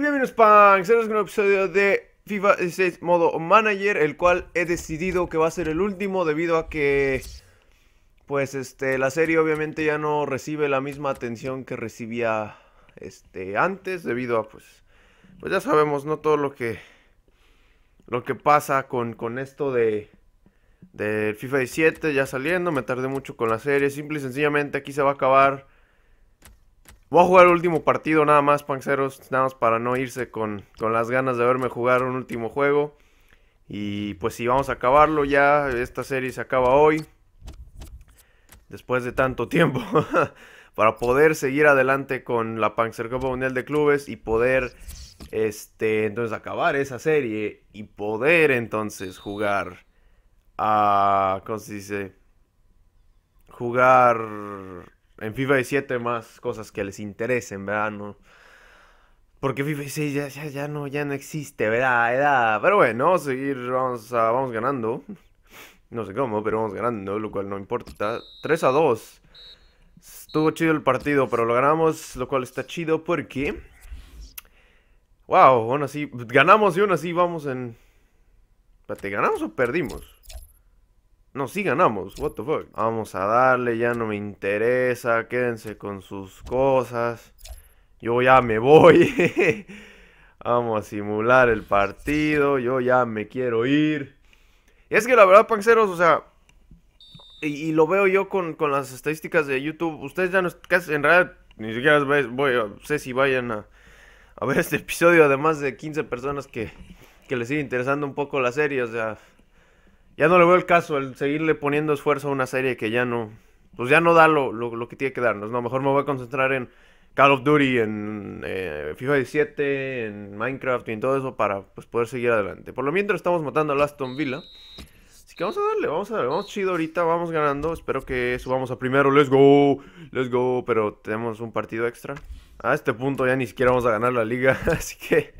bienvenidos Punks, este es un episodio de FIFA 16 modo manager, el cual he decidido que va a ser el último debido a que pues este la serie obviamente ya no recibe la misma atención que recibía este antes debido a pues pues ya sabemos no todo lo que lo que pasa con, esto de del FIFA 17 ya saliendo, me tardé mucho con la serie, simple y sencillamente aquí se va a acabar Voy a jugar el último partido nada más, Panceros, nada más para no irse con, las ganas de verme jugar un último juego. Y pues si vamos a acabarlo ya, esta serie se acaba hoy, después de tanto tiempo, para poder seguir adelante con la Panzer Copa Mundial de Clubes y poder, este, entonces acabar esa serie y poder entonces jugar a, ¿cómo se dice? Jugar en FIFA 17 más cosas que les interesen, ¿verdad? No. Porque FIFA 16 ya, ya, no, ya no existe, ¿verdad? Pero bueno, vamos seguir, vamos, ganando. No sé cómo, pero vamos ganando, lo cual no importa. 3 a 2. Estuvo chido el partido, pero lo ganamos, lo cual está chido porque... Wow, aún así, ganamos y aún así vamos en... ¿Te ganamos o perdimos? No, sí ganamos. What the fuck. Vamos a darle, ya no me interesa. Quédense con sus cosas. Yo ya me voy. Vamos a simular el partido. Yo ya me quiero ir. Y es que la verdad, panceros, o sea. Y, lo veo yo con, las estadísticas de YouTube. Ustedes ya no. Casi, en realidad, ni siquiera voy, sé si vayan a, a ver este episodio. Además de 15 personas que, que les sigue interesando un poco la serie. O sea ya no le veo el caso el seguirle poniendo esfuerzo a una serie que ya no, pues ya no da lo, lo, que tiene que darnos. No, mejor me voy a concentrar en Call of Duty, en eh, FIFA 17, en Minecraft y en todo eso para pues, poder seguir adelante. Por lo mientras estamos matando a Aston Villa. Así que vamos a darle, vamos a darle, vamos chido ahorita, vamos ganando. Espero que subamos a primero, let's go, let's go. Pero tenemos un partido extra. A este punto ya ni siquiera vamos a ganar la liga, así que...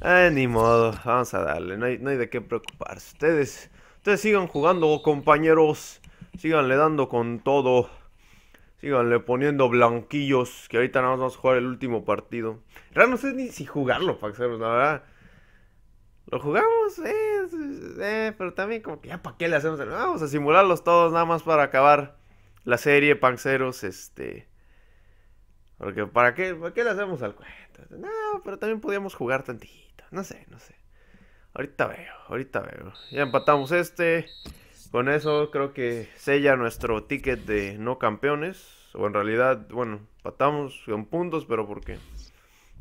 Eh, ni modo, vamos a darle, no hay, de qué preocuparse. Ustedes, ustedes sigan jugando, compañeros. Síganle dando con todo. Síganle poniendo blanquillos. Que ahorita nada más vamos a jugar el último partido. Real no sé ni si jugarlo, Paxeros, la verdad. Lo jugamos, eh, eh, pero también como que ya para qué le hacemos. Vamos a simularlos todos nada más para acabar la serie, panceros este... Porque ¿para qué, ¿para qué le hacemos al cuento? No, pero también podíamos jugar tantito. No sé, no sé. Ahorita veo, ahorita veo. Ya empatamos este. Con eso creo que sella nuestro ticket de no campeones. O en realidad, bueno, empatamos con puntos, pero porque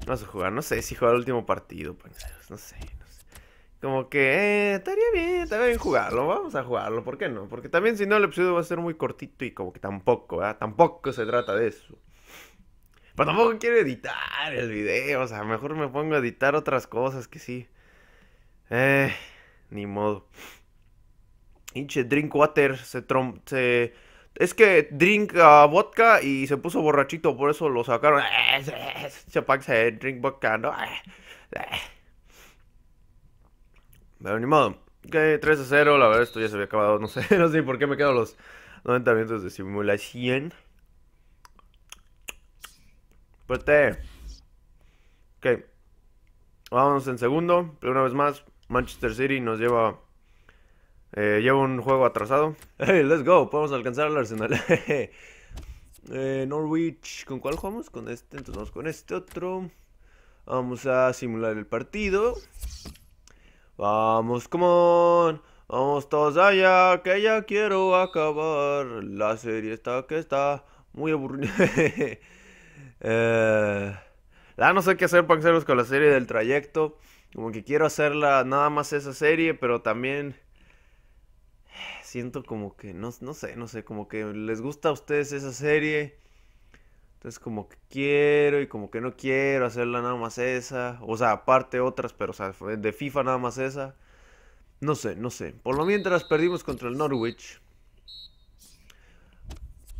Vamos a jugar, no sé si jugar el último partido, pues, no sé, no sé. Como que eh, estaría bien, estaría bien jugarlo, vamos a jugarlo, ¿por qué no? Porque también si no el episodio va a ser muy cortito y como que tampoco, Tampoco se trata de eso. Pero pues tampoco quiero editar el video. O sea, mejor me pongo a editar otras cosas que sí. Eh, ni modo. Inche, drink water. Se, trompe, se Es que drink ah, vodka y se puso borrachito. Por eso lo sacaron. Se eh, drink vodka, ¿no? Pero ni modo. Ok, 3 a 0. La verdad, esto ya se había acabado. No sé, no sé por qué me quedo los 90 minutos de simulación. Ok. Vamos en segundo. Pero una vez más, Manchester City nos lleva. Eh, lleva un juego atrasado. Hey, let's go. Podemos alcanzar al Arsenal. Eh, Norwich. ¿Con cuál jugamos? Con este. Entonces vamos con este otro. Vamos a simular el partido. Vamos, come on. Vamos todos allá, ah, que ya quiero acabar. La serie está que está muy aburrida. Eh, ah, no sé qué hacer, para Panceros, con la serie del trayecto. Como que quiero hacerla nada más esa serie, pero también siento como que, no, no sé, no sé, como que les gusta a ustedes esa serie. Entonces como que quiero y como que no quiero hacerla nada más esa. O sea, aparte otras, pero de FIFA nada más esa. No sé, no sé. Por lo mientras perdimos contra el Norwich.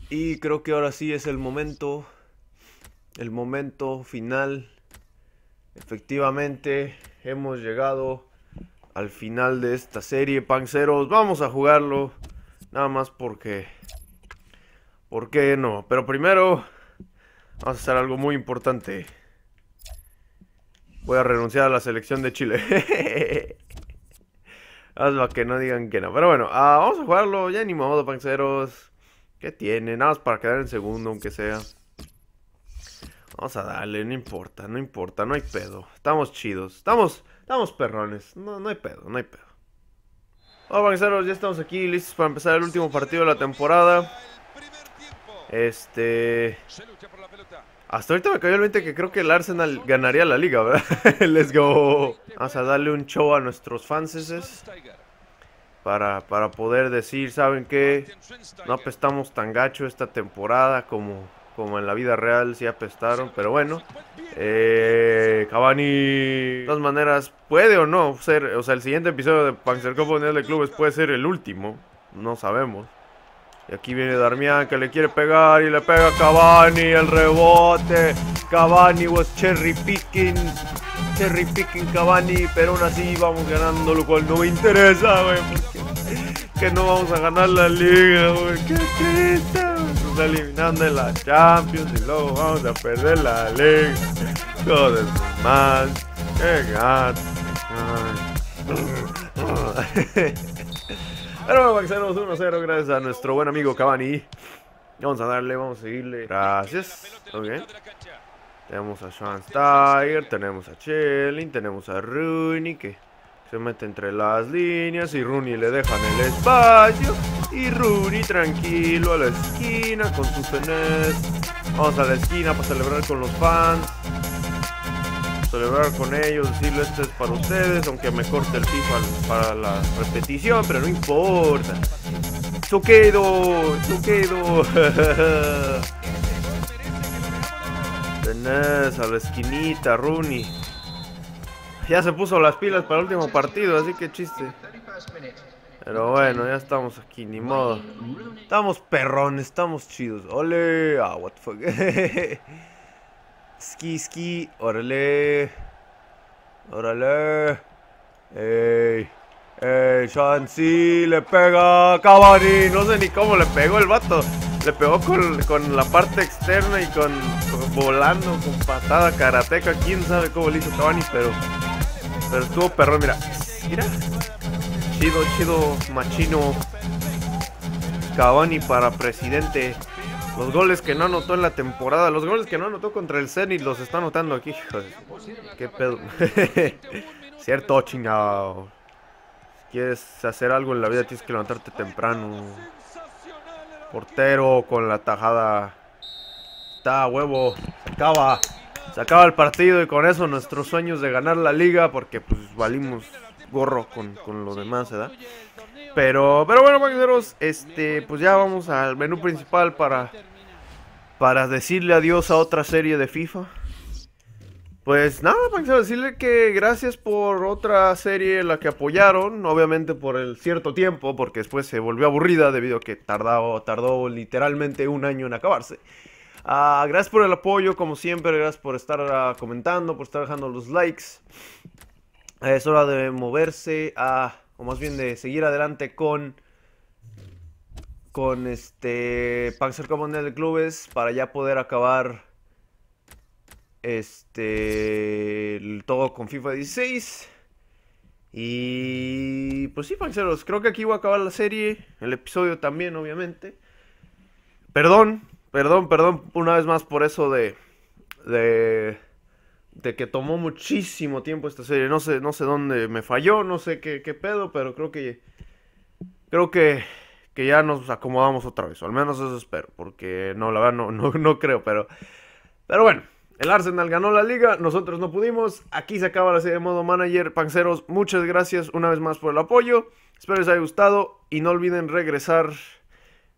Y creo que ahora sí es el momento el momento final. Efectivamente, hemos llegado al final de esta serie, panceros. Vamos a jugarlo, nada más porque... ¿Por qué no? Pero primero, vamos a hacer algo muy importante. Voy a renunciar a la selección de Chile. Hazlo que no digan que no. Pero bueno, ah, vamos a jugarlo. Ya ni modo, panceros. ¿Qué tiene? Nada más para quedar en segundo, aunque sea. Vamos a darle, no importa, no importa, no hay pedo. Estamos chidos, estamos, estamos perrones. No, no hay pedo, no hay pedo. Hola, ya estamos aquí listos para empezar el último partido de la temporada. Este... Hasta ahorita me cayó el 20 que creo que el Arsenal ganaría la liga, ¿verdad? Let's go. Vamos a darle un show a nuestros fanses. Para, para poder decir, ¿saben qué? No apestamos tan gacho esta temporada como, como en la vida real sí apestaron, pero bueno. Eh, Cavani, de todas maneras, puede o no ser, o sea, el siguiente episodio de Panzer Mundial de Clubes puede ser el último, no sabemos. Y aquí viene Darmian que le quiere pegar y le pega a Cavani, el rebote. Cavani was cherry picking, cherry picking Cabani. pero aún así vamos ganando, lo cual no me interesa, güey, que no vamos a ganar la liga, güey, qué triste eliminando en la Champions y luego vamos a perder la Liga. Todo es mal. gato. Pero bueno, 1-0 gracias a nuestro buen amigo Cavani. Vamos a darle, vamos a seguirle. Gracias. bien Tenemos a Sean Tiger tenemos a Chelling, tenemos a Rooney que se mete entre las líneas y Rooney le dejan el espacio. Y Rooney tranquilo a la esquina con sus tenés. Vamos a la esquina para celebrar con los fans. Celebrar con ellos, Decirlo, esto es para ustedes, aunque mejor corte el FIFA para la repetición, pero no importa. yo quedo, tenés a la esquinita, Rooney. Ya se puso las pilas para el último partido, así que chiste. Pero bueno, ya estamos aquí, ni modo. Estamos perrones, estamos chidos. Ole, ah, what the fuck. ski, ski, órale. Órale. Ey, ey, Shansi le pega Cabani. Cavani. No sé ni cómo le pegó el vato. Le pegó con, la parte externa y con, volando, con patada karateca. Quién sabe cómo le hizo Cavani, pero, pero estuvo perrón. Mira, mira. Chido, chido, machino. Cavani para presidente. Los goles que no anotó en la temporada, los goles que no anotó contra el Zenit los está anotando aquí. qué pedo. Cierto, chingado. Si quieres hacer algo en la vida tienes que levantarte temprano. Portero con la tajada. Está huevo. Se acaba. Se acaba el partido y con eso nuestros sueños de ganar la liga porque pues valimos gorro con, con lo demás, ¿verdad? Pero, pero bueno, maquineros, este, pues ya vamos al menú principal para, para decirle adiós a otra serie de FIFA. Pues nada, para decirle que gracias por otra serie en la que apoyaron, obviamente por el cierto tiempo, porque después se volvió aburrida debido a que tardó, tardó literalmente un año en acabarse. Ah, gracias por el apoyo, como siempre, gracias por estar ah, comentando, por estar dejando los likes. Es hora de moverse a, o más bien de seguir adelante con, con este Panzer en de Clubes para ya poder acabar este todo con FIFA 16. Y pues sí, panceros, creo que aquí voy a acabar la serie, el episodio también, obviamente. Perdón, perdón, perdón una vez más por eso de... de de que tomó muchísimo tiempo esta serie. No sé, no sé dónde me falló, no sé qué, pedo, pero creo que. Creo que, que ya nos acomodamos otra vez. O al menos eso espero. Porque no, la verdad, no, no, no creo, pero. Pero bueno. El Arsenal ganó la liga, nosotros no pudimos. Aquí se acaba la serie de modo manager. Panceros, muchas gracias una vez más por el apoyo. Espero les haya gustado y no olviden regresar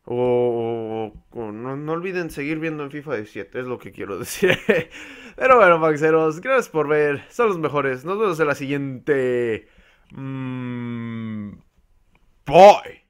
o, no, olviden seguir viendo en FIFA 17, es lo que quiero decir. Pero bueno, Maxeros, gracias por ver. Son los mejores. Nos vemos en la siguiente. Mm, boy